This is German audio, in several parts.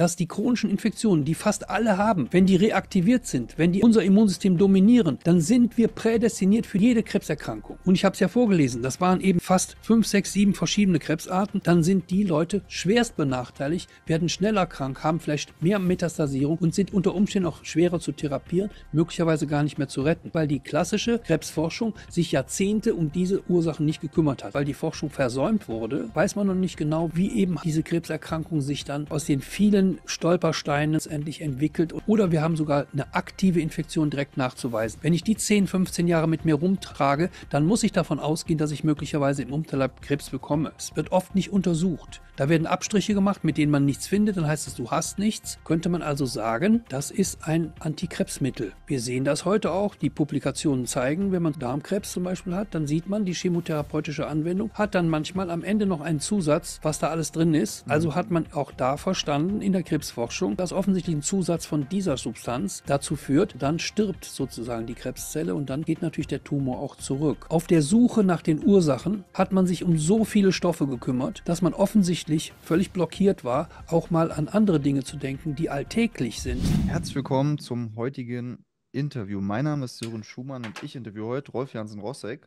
dass die chronischen Infektionen, die fast alle haben, wenn die reaktiviert sind, wenn die unser Immunsystem dominieren, dann sind wir prädestiniert für jede Krebserkrankung. Und ich habe es ja vorgelesen, das waren eben fast 5, 6, 7 verschiedene Krebsarten. Dann sind die Leute schwerst benachteiligt, werden schneller krank, haben vielleicht mehr Metastasierung und sind unter Umständen auch schwerer zu therapieren, möglicherweise gar nicht mehr zu retten, weil die klassische Krebsforschung sich Jahrzehnte um diese Ursachen nicht gekümmert hat. Weil die Forschung versäumt wurde, weiß man noch nicht genau, wie eben diese Krebserkrankung sich dann aus den vielen diesen Stolperstein letztendlich entwickelt oder wir haben sogar eine aktive Infektion direkt nachzuweisen. Wenn ich die 10, 15 Jahre mit mir rumtrage, dann muss ich davon ausgehen, dass ich möglicherweise im Unterleib Krebs bekomme. Es wird oft nicht untersucht. Da werden Abstriche gemacht, mit denen man nichts findet, dann heißt es, du hast nichts. Könnte man also sagen, das ist ein Antikrebsmittel. Wir sehen das heute auch. Die Publikationen zeigen, wenn man Darmkrebs zum Beispiel hat, dann sieht man, die chemotherapeutische Anwendung hat dann manchmal am Ende noch einen Zusatz, was da alles drin ist. Also hat man auch da verstanden, in der Kinderkrebsforschung, dass offensichtlich ein Zusatz von dieser Substanz dazu führt, dann stirbt sozusagen die Krebszelle und dann geht natürlich der Tumor auch zurück. Auf der Suche nach den Ursachen hat man sich um so viele Stoffe gekümmert, dass man offensichtlich völlig blockiert war, auch mal an andere Dinge zu denken, die alltäglich sind. Herzlich willkommen zum heutigen Interview. Mein Name ist Sören Schumann und ich interviewe heute Rolf Jansen Rossek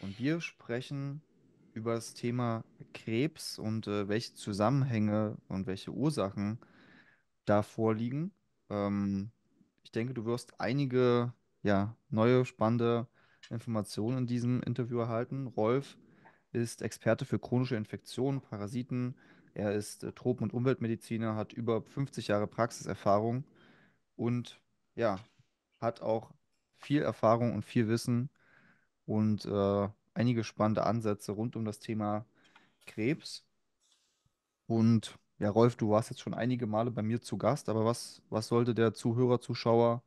und wir sprechen über das Thema Krebs und äh, welche Zusammenhänge und welche Ursachen da vorliegen. Ähm, ich denke, du wirst einige ja, neue, spannende Informationen in diesem Interview erhalten. Rolf ist Experte für chronische Infektionen, Parasiten. Er ist äh, Tropen- und Umweltmediziner, hat über 50 Jahre Praxiserfahrung und ja, hat auch viel Erfahrung und viel Wissen und äh, einige spannende Ansätze rund um das Thema Krebs. Und ja, Rolf, du warst jetzt schon einige Male bei mir zu Gast, aber was, was sollte der Zuhörer, Zuschauer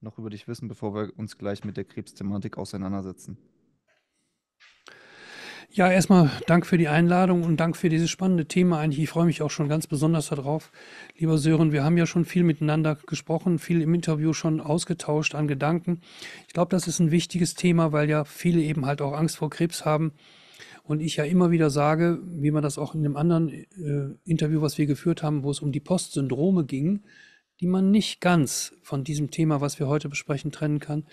noch über dich wissen, bevor wir uns gleich mit der Krebsthematik auseinandersetzen? Ja, erstmal Dank für die Einladung und Dank für dieses spannende Thema. Eigentlich, ich freue mich auch schon ganz besonders darauf. Lieber Sören, wir haben ja schon viel miteinander gesprochen, viel im Interview schon ausgetauscht an Gedanken. Ich glaube, das ist ein wichtiges Thema, weil ja viele eben halt auch Angst vor Krebs haben. Und ich ja immer wieder sage, wie man das auch in einem anderen äh, Interview, was wir geführt haben, wo es um die Postsyndrome ging, die man nicht ganz von diesem Thema, was wir heute besprechen, trennen kann,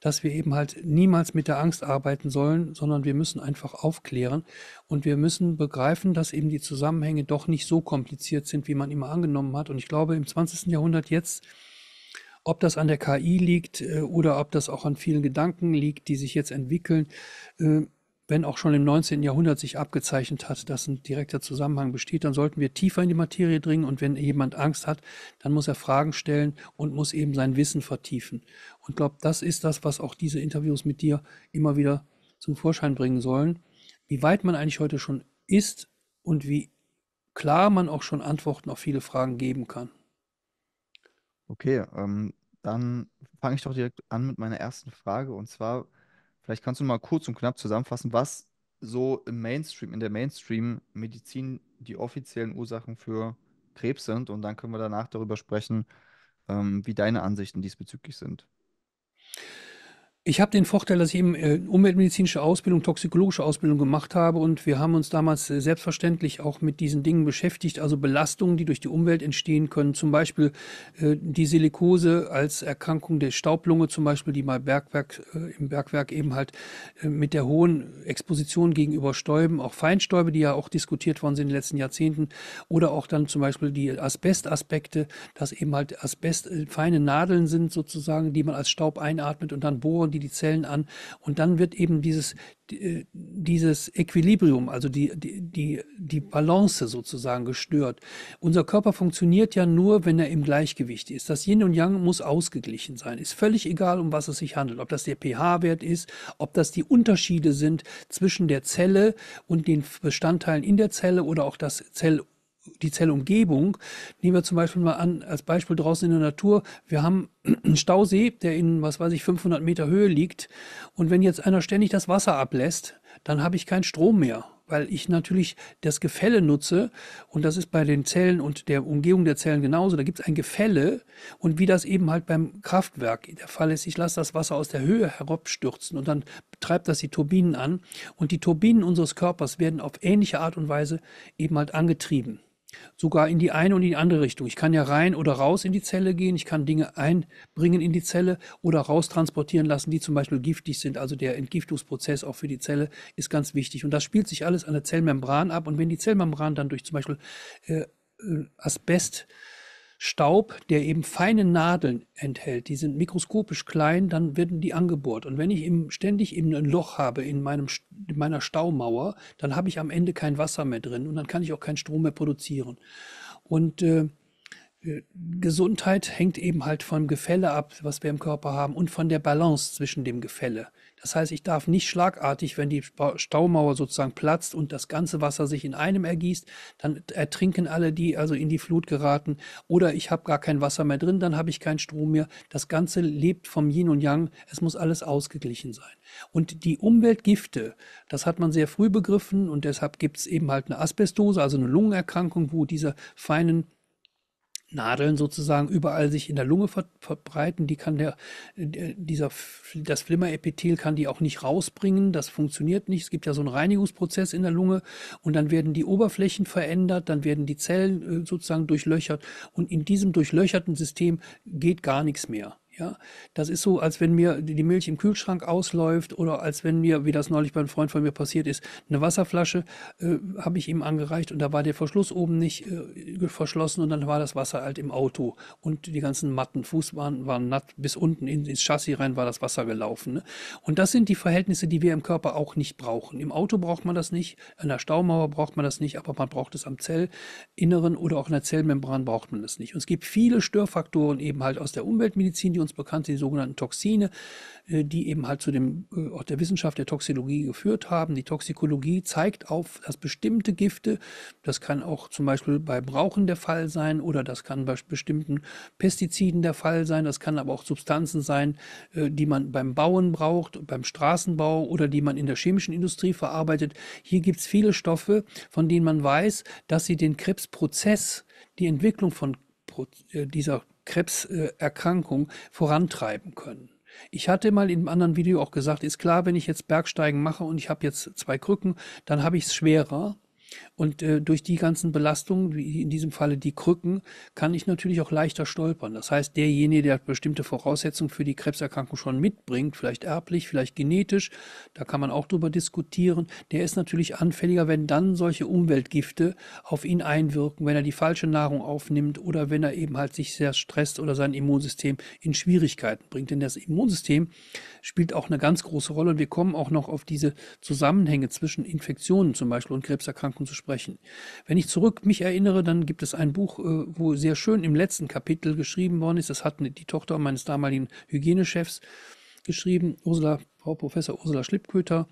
dass wir eben halt niemals mit der Angst arbeiten sollen, sondern wir müssen einfach aufklären und wir müssen begreifen, dass eben die Zusammenhänge doch nicht so kompliziert sind, wie man immer angenommen hat. Und ich glaube, im 20. Jahrhundert jetzt ob das an der KI liegt äh, oder ob das auch an vielen Gedanken liegt, die sich jetzt entwickeln, äh, wenn auch schon im 19. Jahrhundert sich abgezeichnet hat, dass ein direkter Zusammenhang besteht, dann sollten wir tiefer in die Materie dringen und wenn jemand Angst hat, dann muss er Fragen stellen und muss eben sein Wissen vertiefen. Und ich glaube, das ist das, was auch diese Interviews mit dir immer wieder zum Vorschein bringen sollen, wie weit man eigentlich heute schon ist und wie klar man auch schon Antworten auf viele Fragen geben kann. Okay, ähm, dann fange ich doch direkt an mit meiner ersten Frage und zwar Vielleicht kannst du mal kurz und knapp zusammenfassen, was so im Mainstream, in der Mainstream-Medizin die offiziellen Ursachen für Krebs sind. Und dann können wir danach darüber sprechen, ähm, wie deine Ansichten diesbezüglich sind. Ich habe den Vorteil, dass ich eben äh, umweltmedizinische Ausbildung, toxikologische Ausbildung gemacht habe und wir haben uns damals äh, selbstverständlich auch mit diesen Dingen beschäftigt, also Belastungen, die durch die Umwelt entstehen können, zum Beispiel äh, die Silikose als Erkrankung der Staublunge, zum Beispiel die mal Bergwerk, äh, im Bergwerk eben halt äh, mit der hohen Exposition gegenüber Stäuben, auch Feinstäube, die ja auch diskutiert worden sind in den letzten Jahrzehnten, oder auch dann zum Beispiel die Asbestaspekte, dass eben halt Asbest äh, feine Nadeln sind sozusagen, die man als Staub einatmet und dann bohren spornen die die Zellen an und dann wird eben dieses, äh, dieses Equilibrium, also die, die, die, Balance sozusagen gestört. Unser Körper funktioniert ja nur, wenn er im Gleichgewicht ist. Das Yin und Yang muss ausgeglichen sein. Ist völlig egal, um was es sich handelt. Ob das der pH-Wert ist, ob das die Unterschiede sind zwischen der Zelle und den Bestandteilen in der Zelle oder auch das Zell die Zellumgebung. Nehmen wir zum Beispiel mal an, als Beispiel draußen in der Natur, wir haben einen Stausee, der in, was weiß ich, 500 Meter Höhe liegt. Und wenn jetzt einer ständig das Wasser ablässt, dann habe ich keinen Strom mehr weil ich natürlich das Gefälle nutze und das ist bei den Zellen und der Umgehung der Zellen genauso. Da gibt es ein Gefälle und wie das eben halt beim Kraftwerk der Fall ist, ich lasse das Wasser aus der Höhe herabstürzen und dann treibt das die Turbinen an und die Turbinen unseres Körpers werden auf ähnliche Art und Weise eben halt angetrieben sogar in die eine und in die andere Richtung. Ich kann ja rein oder raus in die Zelle gehen, ich kann Dinge einbringen in die Zelle oder raus transportieren lassen, die zum Beispiel giftig sind. Also der Entgiftungsprozess auch für die Zelle ist ganz wichtig. Und das spielt sich alles an der Zellmembran ab. Und wenn die Zellmembran dann durch zum Beispiel äh, äh Asbest Staub, der eben feine Nadeln enthält. Die sind mikroskopisch klein, dann werden die angebohrt. Und wenn ich eben ständig eben ein Loch habe in, meinem, in meiner Staumauer, dann habe ich am Ende kein Wasser mehr drin und dann kann ich auch keinen Strom mehr produzieren. Und äh, äh Gesundheit hängt eben halt vom Gefälle ab, was wir im Körper haben und von der Balance zwischen dem Gefälle. Das heißt, ich darf nicht schlagartig, wenn die Staumauer sozusagen platzt und das ganze Wasser sich in einem ergießt, dann ertrinken alle, die also in die Flut geraten. Oder ich habe gar kein Wasser mehr drin, dann habe ich keinen Strom mehr. Das Ganze lebt vom Yin und Yang. Es muss alles ausgeglichen sein. Und die Umweltgifte, das hat man sehr früh begriffen und deshalb gibt es eben halt eine Asbestose, also eine Lungenerkrankung, wo diese feinen Nadeln sozusagen überall sich in der Lunge ver verbreiten. Die kann der, dieser, das Flimmerepithel kann die auch nicht rausbringen. Das funktioniert nicht. Es gibt ja so einen Reinigungsprozess in der Lunge und dann werden die Oberflächen verändert, dann werden die Zellen äh, sozusagen durchlöchert und in diesem durchlöcherten System geht gar nichts mehr. Ja, das ist so, als wenn mir die Milch im Kühlschrank ausläuft oder als wenn mir, wie das neulich bei einem Freund von mir passiert ist, eine Wasserflasche äh, habe ich ihm angereicht und da war der Verschluss oben nicht äh, verschlossen und dann war das Wasser halt im Auto und die ganzen matten Fußbahnen waren natt bis unten in, ins Chassis rein war das Wasser gelaufen. Ne? Und das sind die Verhältnisse, die wir im Körper auch nicht brauchen. Im Auto braucht man das nicht, an der Staumauer braucht man das nicht, aber man braucht es am Zellinneren oder auch in der Zellmembran braucht man das nicht. Und es gibt viele Störfaktoren eben halt aus der Umweltmedizin, die uns ganz bekannte, die sogenannten Toxine, äh, die eben halt zu dem äh, auch der Wissenschaft der Toxikologie geführt haben. Die Toxikologie zeigt auf, dass bestimmte Gifte, das kann auch zum Beispiel bei Brauchen der Fall sein oder das kann bei bestimmten Pestiziden der Fall sein, das kann aber auch Substanzen sein, äh, die man beim Bauen braucht, beim Straßenbau oder die man in der chemischen Industrie verarbeitet. Hier gibt es viele Stoffe, von denen man weiß, dass sie den Krebsprozess, die Entwicklung von dieser Krebserkrankung vorantreiben können. Ich hatte mal in einem anderen Video auch gesagt, ist klar, wenn ich jetzt Bergsteigen mache und ich habe jetzt zwei Krücken, dann habe ich es schwerer, und äh, durch die ganzen Belastungen, wie in diesem Falle die Krücken, kann ich natürlich auch leichter stolpern. Das heißt, derjenige, der bestimmte Voraussetzungen für die Krebserkrankung schon mitbringt, vielleicht erblich, vielleicht genetisch, da kann man auch drüber diskutieren, der ist natürlich anfälliger, wenn dann solche Umweltgifte auf ihn einwirken, wenn er die falsche Nahrung aufnimmt oder wenn er eben halt sich sehr stresst oder sein Immunsystem in Schwierigkeiten bringt. Denn das Immunsystem spielt auch eine ganz große Rolle und wir kommen auch noch auf diese Zusammenhänge zwischen Infektionen zum Beispiel und Krebserkrankungen Buchen zu sprechen. Wenn ich zurück mich erinnere, dann gibt es ein Buch, äh, wo sehr schön im letzten Kapitel geschrieben worden ist, das hat die Tochter meines damaligen Hygienechefs geschrieben, Ursula, Frau Professor Ursula Schlippköter,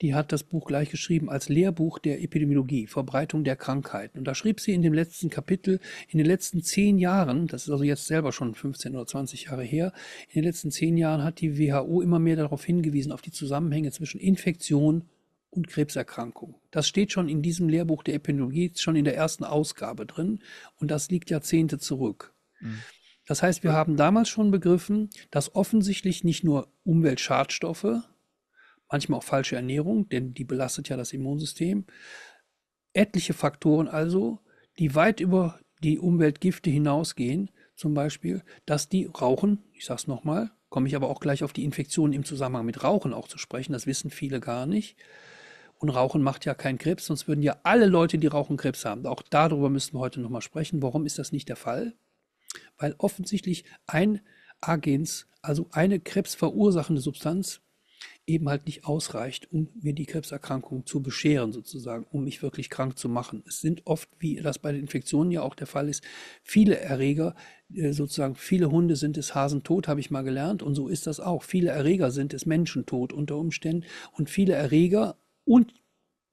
die hat das Buch gleich geschrieben als Lehrbuch der Epidemiologie, Verbreitung der Krankheiten. Und da schrieb sie in dem letzten Kapitel, in den letzten zehn Jahren, das ist also jetzt selber schon 15 oder 20 Jahre her, in den letzten zehn Jahren hat die WHO immer mehr darauf hingewiesen, auf die Zusammenhänge zwischen Infektion und Krebserkrankung. Das steht schon in diesem Lehrbuch der Epidemiologie, schon in der ersten Ausgabe drin und das liegt Jahrzehnte zurück. Mhm. Das heißt, wir haben damals schon begriffen, dass offensichtlich nicht nur Umweltschadstoffe, manchmal auch falsche Ernährung, denn die belastet ja das Immunsystem, etliche Faktoren also, die weit über die Umweltgifte hinausgehen, zum Beispiel, dass die Rauchen, ich sage es nochmal, komme ich aber auch gleich auf die Infektionen im Zusammenhang mit Rauchen auch zu sprechen, das wissen viele gar nicht, und Rauchen macht ja keinen Krebs, sonst würden ja alle Leute, die rauchen, Krebs haben. Auch darüber müssen wir heute nochmal sprechen. Warum ist das nicht der Fall? Weil offensichtlich ein Agens, also eine krebsverursachende Substanz, eben halt nicht ausreicht, um mir die Krebserkrankung zu bescheren, sozusagen, um mich wirklich krank zu machen. Es sind oft, wie das bei den Infektionen ja auch der Fall ist, viele Erreger, äh, sozusagen viele Hunde sind es Hasentot, habe ich mal gelernt, und so ist das auch. Viele Erreger sind es Menschentot unter Umständen und viele Erreger und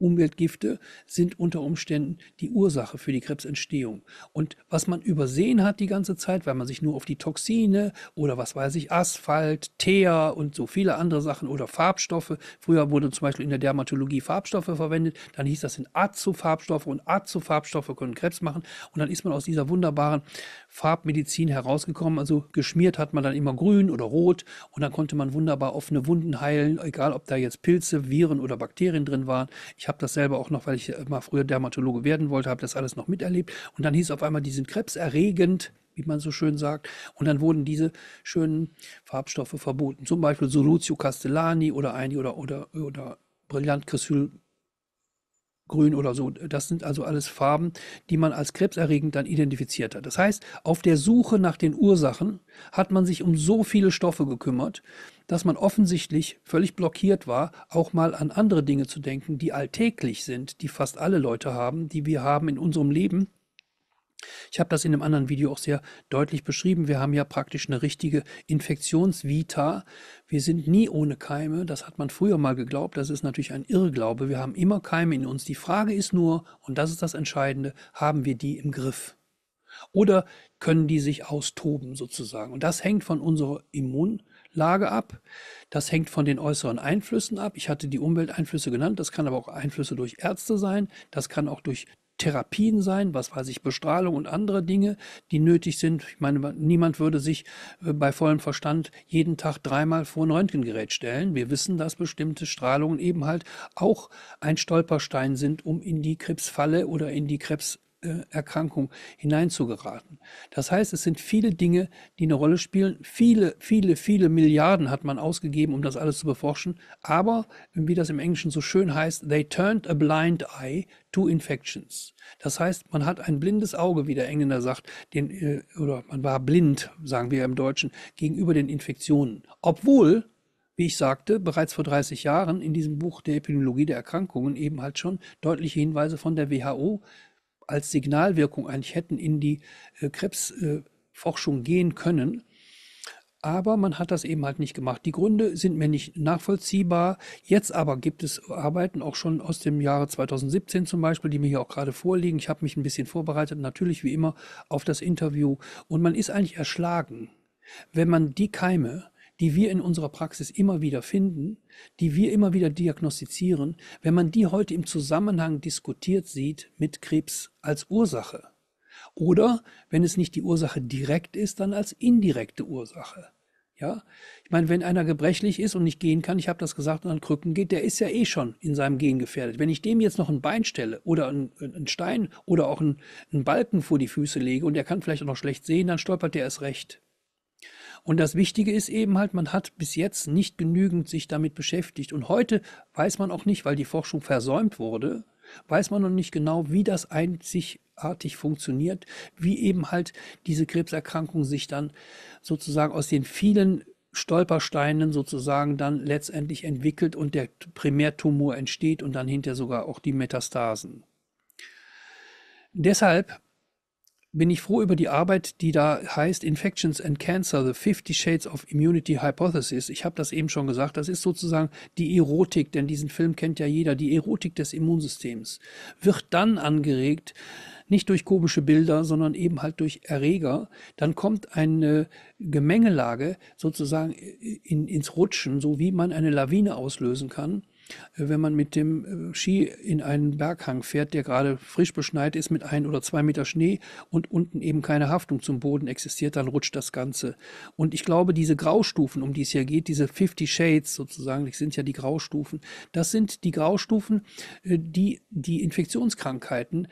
Umweltgifte sind unter Umständen die Ursache für die Krebsentstehung. Und was man übersehen hat die ganze Zeit, weil man sich nur auf die Toxine oder was weiß ich, Asphalt, Teer und so viele andere Sachen oder Farbstoffe, früher wurde zum Beispiel in der Dermatologie Farbstoffe verwendet, dann hieß das in Azofarbstoffe und Azofarbstoffe können Krebs machen. Und dann ist man aus dieser wunderbaren Farbmedizin herausgekommen. Also geschmiert hat man dann immer grün oder rot und dann konnte man wunderbar offene Wunden heilen, egal ob da jetzt Pilze, Viren oder Bakterien drin waren. Ich habe habe das selber auch noch, weil ich äh, mal früher Dermatologe werden wollte, habe das alles noch miterlebt. Und dann hieß auf einmal, die sind krebserregend, wie man so schön sagt. Und dann wurden diese schönen Farbstoffe verboten. Zum Beispiel Soluzio Castellani oder einige oder, oder, oder Brillant Chrysyl grün oder so. Das sind also alles Farben, die man als krebserregend dann identifiziert hat. Das heißt, auf der Suche nach den Ursachen hat man sich um so viele Stoffe gekümmert, dass man offensichtlich völlig blockiert war, auch mal an andere Dinge zu denken, die alltäglich sind, die fast alle Leute haben, die wir haben in unserem Leben. Ich habe das in einem anderen Video auch sehr deutlich beschrieben. Wir haben ja praktisch eine richtige Infektionsvita. Wir sind nie ohne Keime. Das hat man früher mal geglaubt. Das ist natürlich ein Irrglaube. Wir haben immer Keime in uns. Die Frage ist nur, und das ist das Entscheidende, haben wir die im Griff? Oder können die sich austoben sozusagen? Und das hängt von unserer Immun- Lage ab. Das hängt von den äußeren Einflüssen ab. Ich hatte die Umwelteinflüsse genannt. Das kann aber auch Einflüsse durch Ärzte sein. Das kann auch durch Therapien sein, was weiß ich, Bestrahlung und andere Dinge, die nötig sind. Ich meine, niemand würde sich äh, bei vollem Verstand jeden Tag dreimal vor ein Röntgengerät stellen. Wir wissen, dass bestimmte Strahlungen eben halt auch ein Stolperstein sind, um in die Krebsfalle oder in die Krebs Erkrankung hineinzugeraten. Das heißt, es sind viele Dinge, die eine Rolle spielen. Viele, viele, viele Milliarden hat man ausgegeben, um das alles zu beforschen. Aber, wie das im Englischen so schön heißt, they turned a blind eye to infections. Das heißt, man hat ein blindes Auge, wie der Engländer sagt, den, äh, oder man war blind, sagen wir im Deutschen, gegenüber den Infektionen. Obwohl wie ich sagte, bereits vor 30 Jahren in diesem Buch der Epidemiologie der Erkrankungen eben halt schon deutliche Hinweise von der WHO als Signalwirkung eigentlich hätten in die äh, Krebsforschung äh, gehen können. Aber man hat das eben halt nicht gemacht. Die Gründe sind mir nicht nachvollziehbar. Jetzt aber gibt es Arbeiten auch schon aus dem Jahre 2017 zum Beispiel, die mir hier auch gerade vorliegen. Ich habe mich ein bisschen vorbereitet, natürlich wie immer, auf das Interview. Und man ist eigentlich erschlagen, wenn man die Keime, die wir in unserer Praxis immer wieder finden, die wir immer wieder diagnostizieren, wenn man die heute im Zusammenhang diskutiert sieht mit Krebs als Ursache. Oder wenn es nicht die Ursache direkt ist, dann als indirekte Ursache. Ja, ich meine, wenn einer gebrechlich ist und nicht gehen kann, ich habe das gesagt, und an Krücken geht, der ist ja eh schon in seinem Gehen gefährdet. Wenn ich dem jetzt noch ein Bein stelle oder einen Stein oder auch einen Balken vor die Füße lege und er kann vielleicht auch noch schlecht sehen, dann stolpert der erst recht. Und das Wichtige ist eben halt, man hat bis jetzt nicht genügend sich damit beschäftigt. Und heute weiß man auch nicht, weil die Forschung versäumt wurde, weiß man noch nicht genau, wie das einzigartig funktioniert, wie eben halt diese Krebserkrankung sich dann sozusagen aus den vielen Stolpersteinen sozusagen dann letztendlich entwickelt und der Primärtumor entsteht und dann hinterher sogar auch die Metastasen. Deshalb bin ich froh über die Arbeit, die da heißt Infections and Cancer, The 50 Shades of Immunity Hypothesis. Ich habe das eben schon gesagt, das ist sozusagen die Erotik, denn diesen Film kennt ja jeder, die Erotik des Immunsystems. Wird dann angeregt, nicht durch komische Bilder, sondern eben halt durch Erreger, dann kommt eine Gemengelage sozusagen in, ins Rutschen, so wie man eine Lawine auslösen kann. Äh, wenn man mit dem äh, Ski in einen Berghang fährt, der gerade frisch beschneit ist mit ein oder zwei Meter Schnee und unten eben keine Haftung zum Boden existiert, dann rutscht das Ganze. Und ich glaube, diese Graustufen, um die es hier geht, diese 50 Shades sozusagen, das sind ja die Graustufen, das sind die Graustufen, äh, die die Infektionskrankheiten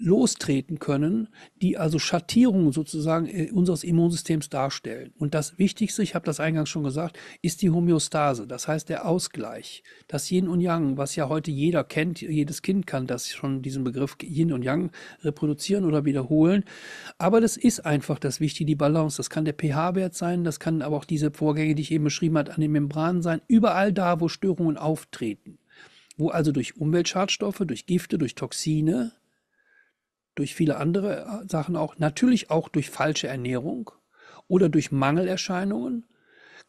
lostreten können, die also Schattierungen sozusagen äh, unseres Immunsystems darstellen. Und das Wichtigste, ich habe das eingangs schon gesagt, ist die Homöostase, das heißt der Ausgleich. Das Yin und Yang, was ja heute jeder kennt, jedes Kind kann das schon, diesen Begriff Yin und Yang reproduzieren oder wiederholen. Aber das ist einfach das Wichtige, die Balance. Das kann der pH-Wert sein, das kann aber auch diese Vorgänge, die ich eben beschrieben habe, an den Membranen sein. Überall da, wo Störungen auftreten wo also durch Umweltschadstoffe, durch Gifte, durch Toxine durch viele andere äh, Sachen auch, natürlich auch durch falsche Ernährung oder durch Mangelerscheinungen,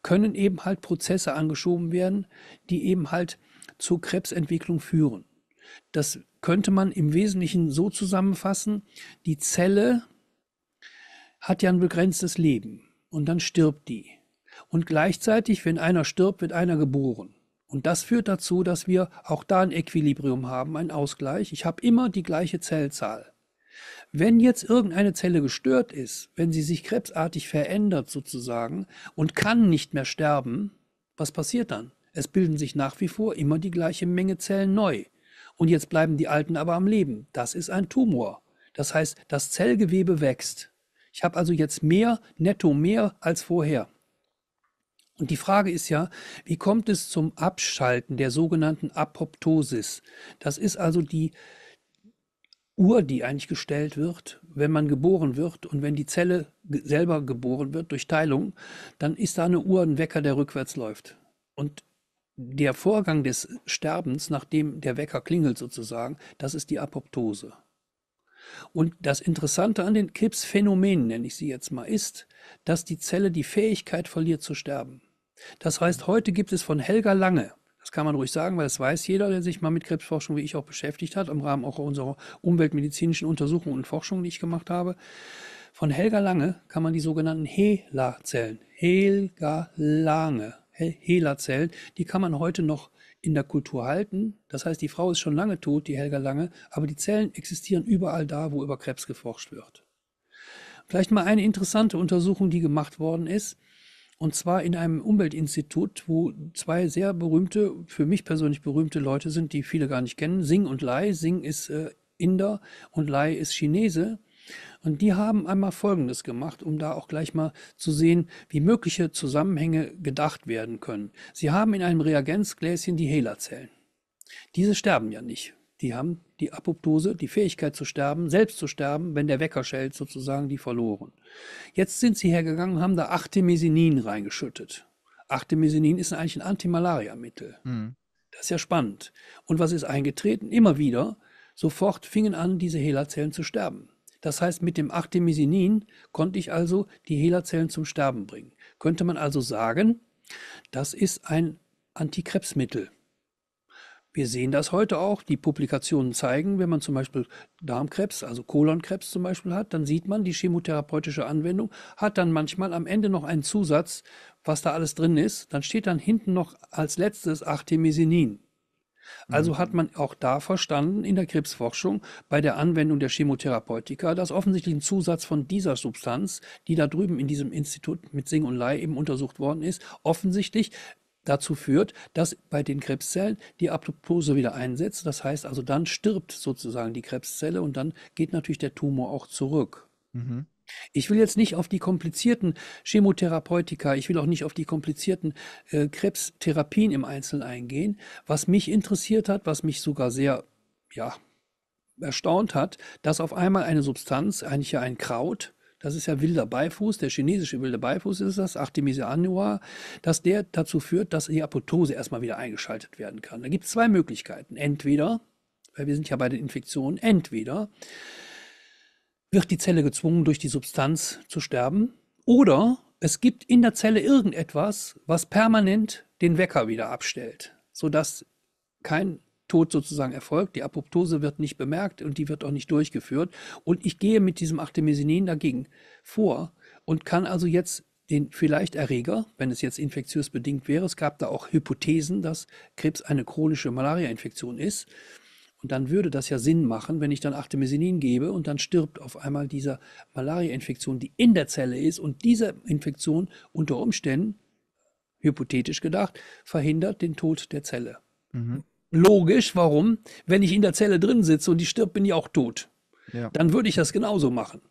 können eben halt Prozesse angeschoben werden, die eben halt zur Krebsentwicklung führen. Das könnte man im Wesentlichen so zusammenfassen, die Zelle hat ja ein begrenztes Leben und dann stirbt die. Und gleichzeitig, wenn einer stirbt, wird einer geboren. Und das führt dazu, dass wir auch da ein Equilibrium haben, einen Ausgleich. Ich habe immer die gleiche Zellzahl. Wenn jetzt irgendeine Zelle gestört ist, wenn sie sich krebsartig verändert sozusagen und kann nicht mehr sterben, was passiert dann? Es bilden sich nach wie vor immer die gleiche Menge Zellen neu. Und jetzt bleiben die alten aber am Leben. Das ist ein Tumor. Das heißt, das Zellgewebe wächst. Ich habe also jetzt mehr, netto mehr als vorher. Und die Frage ist ja, wie kommt es zum Abschalten der sogenannten Apoptosis? Das ist also die Uhr, die eigentlich gestellt wird, wenn man geboren wird und wenn die Zelle selber geboren wird durch Teilung, dann ist da eine Uhr, ein Wecker, der rückwärts läuft. Und der Vorgang des Sterbens, nachdem der Wecker klingelt sozusagen, das ist die Apoptose. Und das Interessante an den Krebsphänomenen, nenne ich sie jetzt mal, ist, dass die Zelle die Fähigkeit verliert zu sterben. Das heißt, heute gibt es von Helga Lange, das kann man ruhig sagen, weil das weiß jeder, der sich mal mit Krebsforschung wie ich auch beschäftigt hat, im Rahmen auch unserer umweltmedizinischen Untersuchungen und Forschungen, die ich gemacht habe. Von Helga Lange kann man die sogenannten HeLa-Zellen, Helga Lange, HeLa-Zellen, die kann man heute noch in der Kultur halten. Das heißt, die Frau ist schon lange tot, die Helga Lange, aber die Zellen existieren überall da, wo über Krebs geforscht wird. Vielleicht mal eine interessante Untersuchung, die gemacht worden ist. Und zwar in einem Umweltinstitut, wo zwei sehr berühmte, für mich persönlich berühmte Leute sind, die viele gar nicht kennen, Sing und Lai. Sing ist äh, Inder und Lai ist Chinese. Und die haben einmal Folgendes gemacht, um da auch gleich mal zu sehen, wie mögliche Zusammenhänge gedacht werden können. Sie haben in einem Reagenzgläschen die Hela-Zellen. Diese sterben ja nicht. Die haben die Apoptose, die Fähigkeit zu sterben, selbst zu sterben, wenn der Wecker schellt, sozusagen, die verloren. Jetzt sind sie hergegangen und haben da Artemisinin reingeschüttet. Artemisinin ist eigentlich ein Antimalariamittel. Mhm. Das ist ja spannend. Und was ist eingetreten? Immer wieder, sofort fingen an, diese Hela-Zellen zu sterben. Das heißt, mit dem Artemisinin konnte ich also die Hela-Zellen zum Sterben bringen. Könnte man also sagen, das ist ein Antikrebsmittel. Wir sehen das heute auch. Die Publikationen zeigen, wenn man zum Beispiel Darmkrebs, also Kolonkrebs zum Beispiel hat, dann sieht man, die chemotherapeutische Anwendung hat dann manchmal am Ende noch einen Zusatz, was da alles drin ist. Dann steht dann hinten noch als letztes Artemisinin. Also mhm. hat man auch da verstanden in der Krebsforschung bei der Anwendung der Chemotherapeutika, dass offensichtlich ein Zusatz von dieser Substanz, die da drüben in diesem Institut mit Sing und Lai eben untersucht worden ist, offensichtlich dazu führt, dass bei den Krebszellen die Apoptose wieder einsetzt. Das heißt also, dann stirbt sozusagen die Krebszelle und dann geht natürlich der Tumor auch zurück. Mhm. Ich will jetzt nicht auf die komplizierten Chemotherapeutika, ich will auch nicht auf die komplizierten äh, Krebstherapien im Einzelnen eingehen. Was mich interessiert hat, was mich sogar sehr, ja, erstaunt hat, dass auf einmal eine Substanz, eigentlich ja ein Kraut, das ist ja wilder Beifuß, der chinesische wilde Beifuß ist das, Artemisia annua, dass der dazu führt, dass die Apoptose erstmal wieder eingeschaltet werden kann. Da gibt es zwei Möglichkeiten. Entweder, weil wir sind ja bei den Infektionen, entweder wird die Zelle gezwungen, durch die Substanz zu sterben, oder es gibt in der Zelle irgendetwas, was permanent den Wecker wieder abstellt, sodass kein Tod sozusagen erfolgt. Die Apoptose wird nicht bemerkt und die wird auch nicht durchgeführt. Und ich gehe mit diesem Artemisinin dagegen vor und kann also jetzt den vielleicht Erreger, wenn es jetzt infektiös bedingt wäre, es gab da auch Hypothesen, dass Krebs eine chronische Malariainfektion ist. Und dann würde das ja Sinn machen, wenn ich dann Artemisinin gebe und dann stirbt auf einmal dieser Malariainfektion, die in der Zelle ist und diese Infektion unter Umständen, hypothetisch gedacht, verhindert den Tod der Zelle. Mhm. Logisch, warum? Wenn ich in der Zelle drin sitze und die stirbt, bin ich auch tot. Ja. Dann würde ich das genauso machen.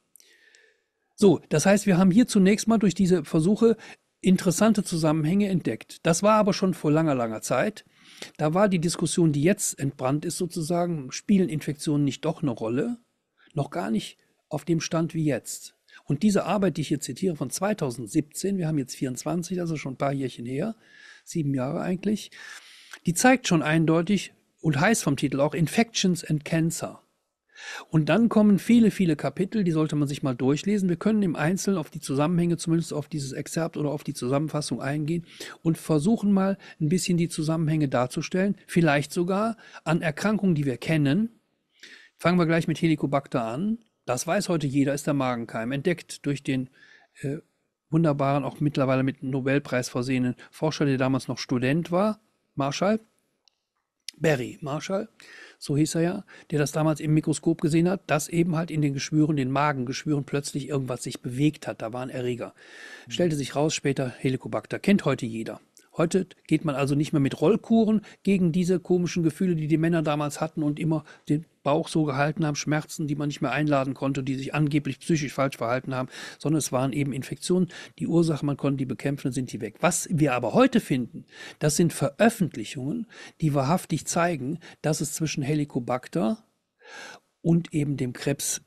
So, das heißt, wir haben hier zunächst mal durch diese Versuche interessante Zusammenhänge entdeckt. Das war aber schon vor langer, langer Zeit. Da war die Diskussion, die jetzt entbrannt ist, sozusagen, spielen Infektionen nicht doch eine Rolle? Noch gar nicht auf dem Stand wie jetzt. Und diese Arbeit, die ich hier zitiere von 2017, wir haben jetzt 24, also schon ein paar Jährchen her, sieben Jahre eigentlich, die zeigt schon eindeutig und heißt vom Titel auch Infections and Cancer. Und dann kommen viele, viele Kapitel, die sollte man sich mal durchlesen. Wir können im Einzelnen auf die Zusammenhänge, zumindest auf dieses Exzerpt oder auf die Zusammenfassung eingehen und versuchen mal ein bisschen die Zusammenhänge darzustellen, vielleicht sogar an Erkrankungen, die wir kennen. Fangen wir gleich mit Helicobacter an. Das weiß heute jeder, ist der Magenkeim, entdeckt durch den äh, wunderbaren, auch mittlerweile mit Nobelpreis versehenen Forscher, der damals noch Student war, Marshall, Barry Marshall, so hieß er ja, der das damals im Mikroskop gesehen hat, dass eben halt in den Geschwüren, den Magengeschwüren plötzlich irgendwas sich bewegt hat. Da waren Erreger. Mhm. Stellte sich raus später Helicobacter. Kennt heute jeder. Heute geht man also nicht mehr mit Rollkuren gegen diese komischen Gefühle, die die Männer damals hatten und immer den Bauch so gehalten haben, Schmerzen, die man nicht mehr einladen konnte, die sich angeblich psychisch falsch verhalten haben, sondern es waren eben Infektionen. Die Ursache, man konnte die bekämpfen, sind die weg. Was wir aber heute finden, das sind Veröffentlichungen, die wahrhaftig zeigen, dass es zwischen Helicobacter und eben dem Krebs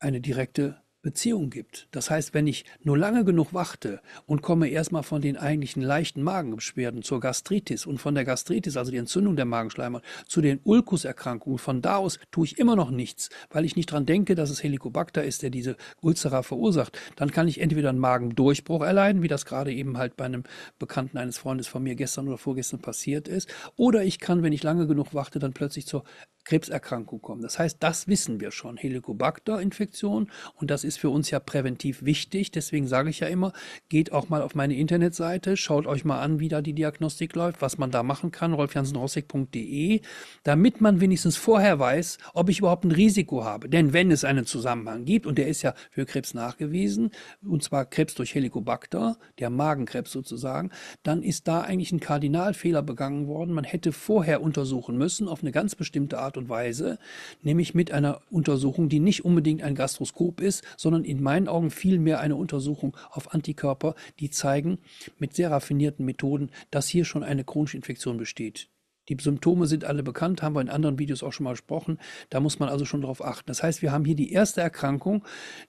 eine direkte Beziehung gibt. Das heißt, wenn ich nur lange genug warte und komme erstmal von den eigentlichen leichten Magenbeschwerden zur Gastritis und von der Gastritis, also die Entzündung der Magenschleimhaut, zu den Ulkuserkrankungen, von da aus tue ich immer noch nichts, weil ich nicht dran denke, dass es Helicobacter ist, der diese Ulzera verursacht, dann kann ich entweder einen Magendurchbruch erleiden, wie das gerade eben halt bei einem Bekannten eines Freundes von mir gestern oder vorgestern passiert ist, oder ich kann, wenn ich lange genug warte, dann plötzlich zur Krebserkrankung kommen. Das heißt, das wissen wir schon, Helicobacter-Infektion und das ist für uns ja präventiv wichtig. Deswegen sage ich ja immer, geht auch mal auf meine Internetseite, schaut euch mal an, wie da die Diagnostik läuft, was man da machen kann, rolfjansenhorsig.de, damit man wenigstens vorher weiß, ob ich überhaupt ein Risiko habe. Denn wenn es einen Zusammenhang gibt, und der ist ja für Krebs nachgewiesen, und zwar Krebs durch Helicobacter, der Magenkrebs sozusagen, dann ist da eigentlich ein Kardinalfehler begangen worden. Man hätte vorher untersuchen müssen auf eine ganz bestimmte Art Art und Weise, nämlich mit einer Untersuchung, die nicht unbedingt ein Gastroskop ist, sondern in meinen Augen vielmehr eine Untersuchung auf Antikörper, die zeigen mit sehr raffinierten Methoden, dass hier schon eine chronische Infektion besteht. Die Symptome sind alle bekannt, haben wir in anderen Videos auch schon mal gesprochen. Da muss man also schon darauf achten. Das heißt, wir haben hier die erste Erkrankung,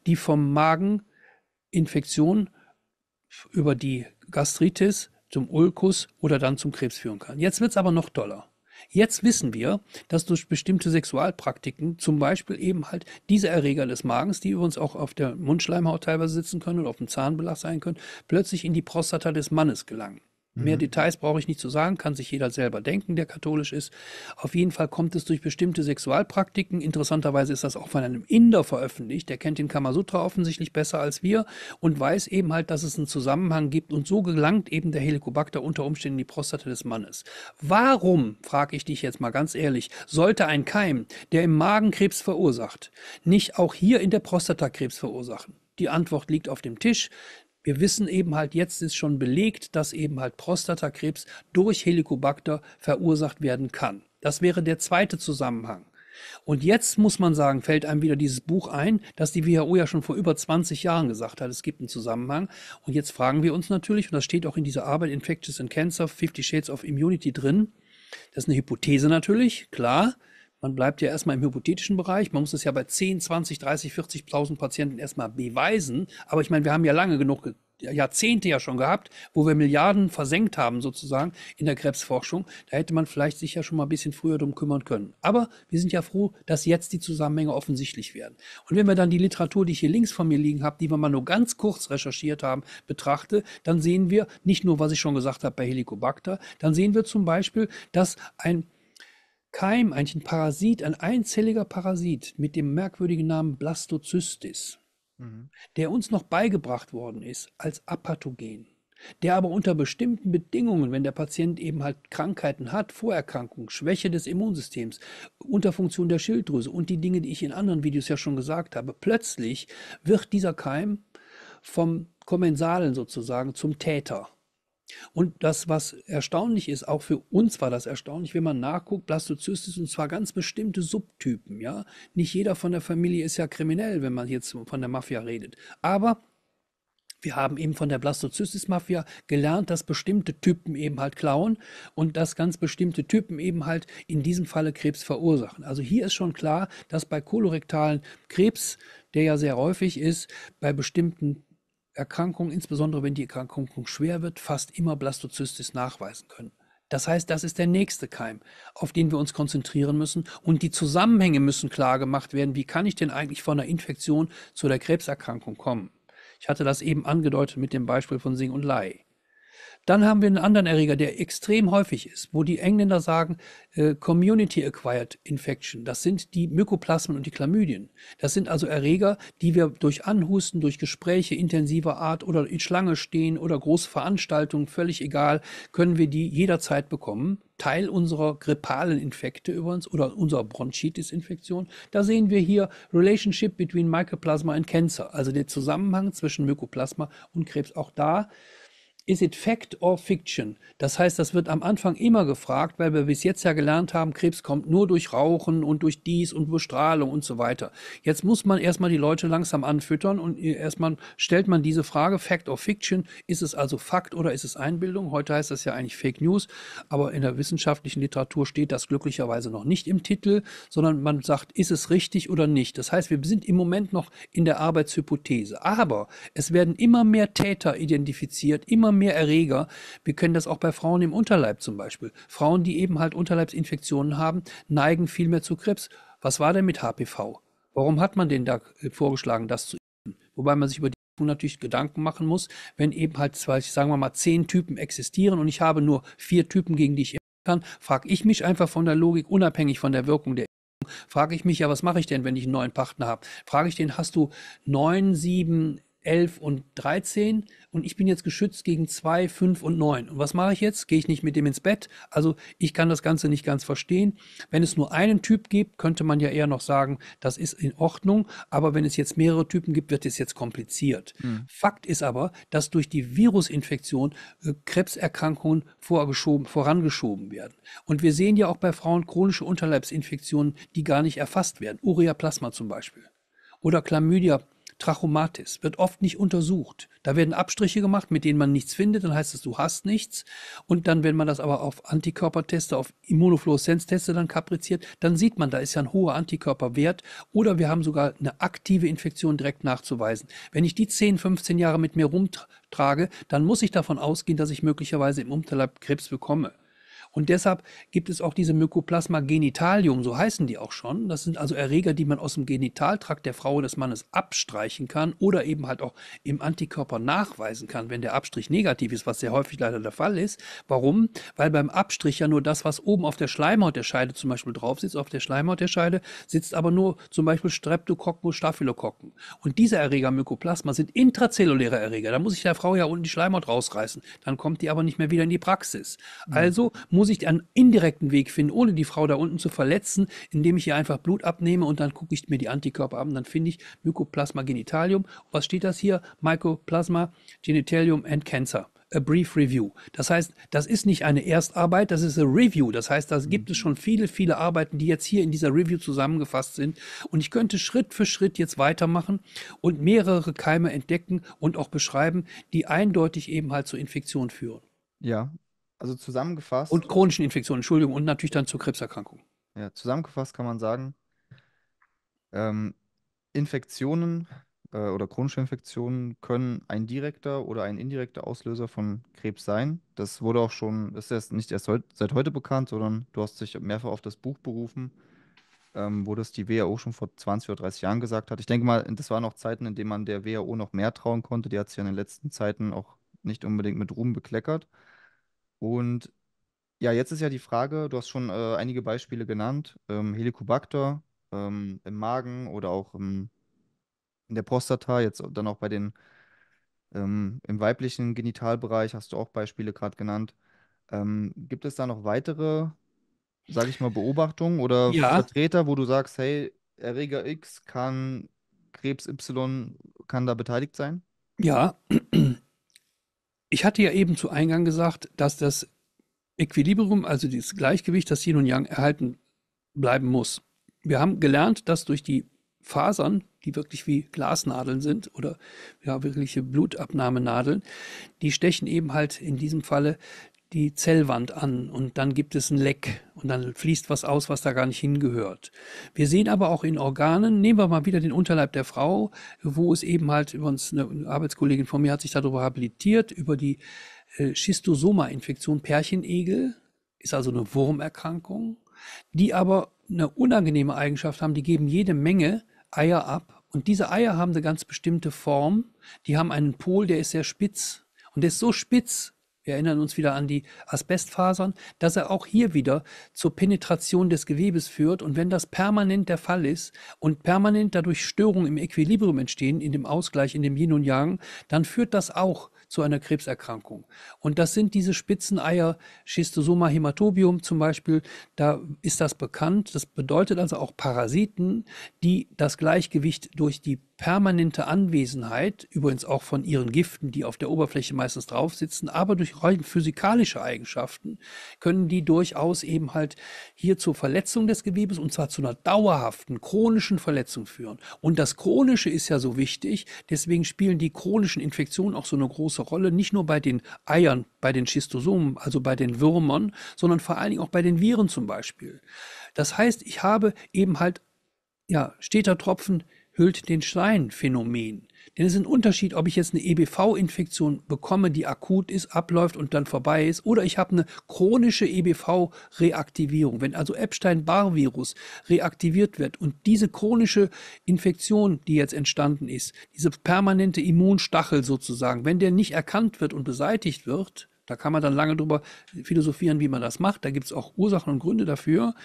die vom Mageninfektion über die Gastritis zum Ulkus oder dann zum Krebs führen kann. Jetzt wird es aber noch doller. Jetzt wissen wir, dass durch bestimmte Sexualpraktiken, zum Beispiel eben halt diese Erreger des Magens, die übrigens auch auf der Mundschleimhaut teilweise sitzen können oder auf dem Zahnbelag sein können, plötzlich in die Prostata des Mannes gelangen. Mehr mhm. Details brauche ich nicht zu sagen, kann sich jeder selber denken, der katholisch ist. Auf jeden Fall kommt es durch bestimmte Sexualpraktiken. Interessanterweise ist das auch von einem Inder veröffentlicht. Der kennt den Kamasutra offensichtlich besser als wir und weiß eben halt, dass es einen Zusammenhang gibt. Und so gelangt eben der Helicobacter unter Umständen in die Prostate des Mannes. Warum, frage ich dich jetzt mal ganz ehrlich, sollte ein Keim, der im Magen Krebs verursacht, nicht auch hier in der Prostata Krebs verursachen? Die Antwort liegt auf dem Tisch. Wir wissen eben halt, jetzt ist schon belegt, dass eben halt Prostatakrebs durch Helicobacter verursacht werden kann. Das wäre der zweite Zusammenhang. Und jetzt muss man sagen, fällt einem wieder dieses Buch ein, das die WHO ja schon vor über 20 Jahren gesagt hat, es gibt einen Zusammenhang. Und jetzt fragen wir uns natürlich, und das steht auch in dieser Arbeit Infectious and Cancer, 50 Shades of Immunity drin, das ist eine Hypothese natürlich, klar, man bleibt ja erstmal im hypothetischen Bereich. Man muss es ja bei 10, 20, 30, 40.000 Patienten erstmal beweisen. Aber ich meine, wir haben ja lange genug Jahrzehnte ja schon gehabt, wo wir Milliarden versenkt haben sozusagen in der Krebsforschung. Da hätte man vielleicht sich ja schon mal ein bisschen früher drum kümmern können. Aber wir sind ja froh, dass jetzt die Zusammenhänge offensichtlich werden. Und wenn wir dann die Literatur, die ich hier links von mir liegen habe, die wir mal nur ganz kurz recherchiert haben, betrachte, dann sehen wir nicht nur, was ich schon gesagt habe bei Helicobacter, dann sehen wir zum Beispiel, dass ein Keim, eigentlich ein Parasit, ein einzelliger Parasit mit dem merkwürdigen Namen Blastocystis, mhm. der uns noch beigebracht worden ist als Apathogen, der aber unter bestimmten Bedingungen, wenn der Patient eben halt Krankheiten hat, Vorerkrankungen, Schwäche des Immunsystems, Unterfunktion der Schilddrüse und die Dinge, die ich in anderen Videos ja schon gesagt habe, plötzlich wird dieser Keim vom Kommensalen sozusagen zum Täter. Und das, was erstaunlich ist, auch für uns war das erstaunlich, wenn man nachguckt, Blastozystis und zwar ganz bestimmte Subtypen, ja. Nicht jeder von der Familie ist ja kriminell, wenn man jetzt von der Mafia redet. Aber wir haben eben von der Blastozystis-Mafia gelernt, dass bestimmte Typen eben halt klauen und dass ganz bestimmte Typen eben halt in diesem Falle Krebs verursachen. Also hier ist schon klar, dass bei kolorektalen Krebs, der ja sehr häufig ist, bei bestimmten Erkrankung, insbesondere wenn die Erkrankung schwer wird, fast immer Blastozystis nachweisen können. Das heißt, das ist der nächste Keim, auf den wir uns konzentrieren müssen. Und die Zusammenhänge müssen klar gemacht werden. Wie kann ich denn eigentlich von einer Infektion zu der Krebserkrankung kommen? Ich hatte das eben angedeutet mit dem Beispiel von Sing und Lei. Dann haben wir einen anderen Erreger, der extrem häufig ist, wo die Engländer sagen äh, Community Acquired Infection. Das sind die Mykoplasmen und die Chlamydien. Das sind also Erreger, die wir durch Anhusten, durch Gespräche intensiver Art oder in Schlange stehen oder große Veranstaltungen, völlig egal, können wir die jederzeit bekommen. Teil unserer grippalen Infekte übrigens oder unserer Bronchitis-Infektion. Da sehen wir hier Relationship between Mycoplasma and Cancer, also der Zusammenhang zwischen Mykoplasma und Krebs. Auch da Is it fact or fiction? Das heißt, das wird am Anfang immer gefragt, weil wir bis jetzt ja gelernt haben, Krebs kommt nur durch Rauchen und durch dies und Bestrahlung und so weiter. Jetzt muss man erstmal die Leute langsam anfüttern und erstmal stellt man diese Frage, fact or fiction? Ist es also Fakt oder ist es Einbildung? Heute heißt das ja eigentlich Fake News, aber in der wissenschaftlichen Literatur steht das glücklicherweise noch nicht im Titel, sondern man sagt, ist es richtig oder nicht? Das heißt, wir sind im Moment noch in der Arbeitshypothese. Aber es werden immer mehr Täter identifiziert, immer mehr Erreger. Wir kennen das auch bei Frauen im Unterleib zum Beispiel. Frauen, die eben halt Unterleibsinfektionen haben, neigen viel mehr zu Krebs. Was war denn mit HPV? Warum hat man denen da äh, vorgeschlagen, das zu impfen? Wobei man sich über die natürlich Gedanken machen muss, wenn eben halt, zwei, sagen wir mal, zehn Typen existieren und ich habe nur vier Typen, gegen die ich impfen kann, frage ich mich einfach von der Logik, unabhängig von der Wirkung der Impfung, frage ich mich ja, was mache ich denn, wenn ich einen neuen Partner habe? Frage ich den, hast du neun, sieben, 11 und 13 und ich bin jetzt geschützt gegen 2, 5 und 9. Und was mache ich jetzt? Gehe ich nicht mit dem ins Bett? Also ich kann das Ganze nicht ganz verstehen. Wenn es nur einen Typ gibt, könnte man ja eher noch sagen, das ist in Ordnung, aber wenn es jetzt mehrere Typen gibt, wird es jetzt kompliziert. Mhm. Fakt ist aber, dass durch die Virusinfektion äh, Krebserkrankungen vorgeschoben, vorangeschoben werden. Und wir sehen ja auch bei Frauen chronische Unterleibsinfektionen, die gar nicht erfasst werden. Ureaplasma zum Beispiel oder Chlamydia Trachomatis wird oft nicht untersucht. Da werden Abstriche gemacht, mit denen man nichts findet, dann heißt es, du hast nichts. Und dann, wenn man das aber auf Antikörperteste, auf Immunofluoreszenzteste dann kapriziert, dann sieht man, da ist ja ein hoher Antikörperwert oder wir haben sogar eine aktive Infektion direkt nachzuweisen. Wenn ich die 10, 15 Jahre mit mir rumtrage, dann muss ich davon ausgehen, dass ich möglicherweise im Unterleib Krebs bekomme. Und deshalb gibt es auch diese Mycoplasma genitalium, so heißen die auch schon. Das sind also Erreger, die man aus dem Genitaltrakt der Frau oder des Mannes abstreichen kann oder eben halt auch im Antikörper nachweisen kann, wenn der Abstrich negativ ist, was sehr häufig leider der Fall ist. Warum? Weil beim Abstrich ja nur das, was oben auf der Schleimhaut der Scheide zum Beispiel drauf sitzt, auf der Schleimhaut der Scheide sitzt aber nur zum Beispiel Streptokokken und staphylokokken. Und diese Erreger Mycoplasma sind intrazelluläre Erreger. Da muss ich der Frau ja unten die Schleimhaut rausreißen. Dann kommt die aber nicht mehr wieder in die Praxis. Hm. Also muss muss ich einen indirekten Weg finden, ohne die Frau da unten zu verletzen, indem ich ihr einfach Blut abnehme und dann gucke ich mir die Antikörper an. Dann finde ich Mycoplasma genitalium. Was steht das hier? Mycoplasma genitalium and cancer. A Brief Review. Das heißt, das ist nicht eine Erstarbeit, das ist eine Review. Das heißt, da gibt es mhm. schon viele, viele Arbeiten, die jetzt hier in dieser Review zusammengefasst sind. Und ich könnte Schritt für Schritt jetzt weitermachen und mehrere Keime entdecken und auch beschreiben, die eindeutig eben halt zur Infektion führen. Ja, also zusammengefasst. Und chronischen Infektionen, Entschuldigung, und natürlich dann zur Krebserkrankung. Ja, zusammengefasst kann man sagen, ähm, Infektionen äh, oder chronische Infektionen können ein direkter oder ein indirekter Auslöser von Krebs sein. Das wurde auch schon, ist erst nicht erst heut, seit heute bekannt, sondern du hast dich mehrfach auf das Buch berufen, ähm, wo das die WHO schon vor 20 oder 30 Jahren gesagt hat. Ich denke mal, das waren auch Zeiten, in denen man der WHO noch mehr trauen konnte. Die hat sich in den letzten Zeiten auch nicht unbedingt mit Ruhm bekleckert. Und ja, jetzt ist ja die Frage, du hast schon äh, einige Beispiele genannt, ähm, Helicobacter ähm, im Magen oder auch im, in der Prostata, jetzt dann auch bei den ähm, im weiblichen Genitalbereich hast du auch Beispiele gerade genannt. Ähm, gibt es da noch weitere, sage ich mal, Beobachtungen oder Ja, Vertreter, wo du sagst, hey, Erreger X kann Krebs Y kann da beteiligt sein? ja. Ich hatte ja eben zu Eingang gesagt, dass das Equilibrium, also dieses Gleichgewicht, das Yin und Yang erhalten bleiben muss. Wir haben gelernt, dass durch die Fasern, die wirklich wie Glasnadeln sind oder ja, wirkliche Blutabnahmenadeln, die stechen eben halt in diesem Falle die Zellwand an und dann gibt es ein Leck und dann fließt was aus, was da gar nicht hingehört. Wir sehen aber auch in Organen, nehmen wir mal wieder den Unterleib der Frau, wo es eben halt, übrigens eine Arbeitskollegin von mir hat sich darüber habilitiert, über die äh, Schistosoma-Infektion, Pärchenegel, ist also eine Wurmerkrankung, die aber eine unangenehme Eigenschaft haben, die geben jede Menge Eier ab. Und diese Eier haben eine ganz bestimmte Form. Die haben einen Pol, der ist sehr spitz. Und der ist so spitz, wir erinnern uns wieder an die Asbestfasern, dass er auch hier wieder zur Penetration des Gewebes führt. Und wenn das permanent der Fall ist und permanent dadurch Störungen im Equilibrium entstehen, in dem Ausgleich, in dem Yin und Yang, dann führt das auch zu einer Krebserkrankung. Und das sind diese Spitzeneier, Schistosoma hematobium zum Beispiel, da ist das bekannt. Das bedeutet also auch Parasiten, die das Gleichgewicht durch die permanente Anwesenheit, übrigens auch von ihren Giften, die auf der Oberfläche meistens drauf sitzen, aber durch rein physikalische Eigenschaften, können die durchaus eben halt hier zur Verletzung des Gewebes und zwar zu einer dauerhaften, chronischen Verletzung führen. Und das Chronische ist ja so wichtig, deswegen spielen die chronischen Infektionen auch so eine große Rolle, nicht nur bei den Eiern, bei den Schistosomen, also bei den Würmern, sondern vor allen Dingen auch bei den Viren zum Beispiel. Das heißt, ich habe eben halt, ja, steter Tropfen hüllt den Stein Phänomen. Denn es ist ein Unterschied, ob ich jetzt eine EBV-Infektion bekomme, die akut ist, abläuft und dann vorbei ist, oder ich habe eine chronische EBV-Reaktivierung. Wenn also Epstein-Barr-Virus reaktiviert wird und diese chronische Infektion, die jetzt entstanden ist, diese permanente Immunstachel sozusagen, wenn der nicht erkannt wird und beseitigt wird, da kann man dann lange drüber philosophieren, wie man das macht. Da gibt es auch Ursachen und Gründe dafür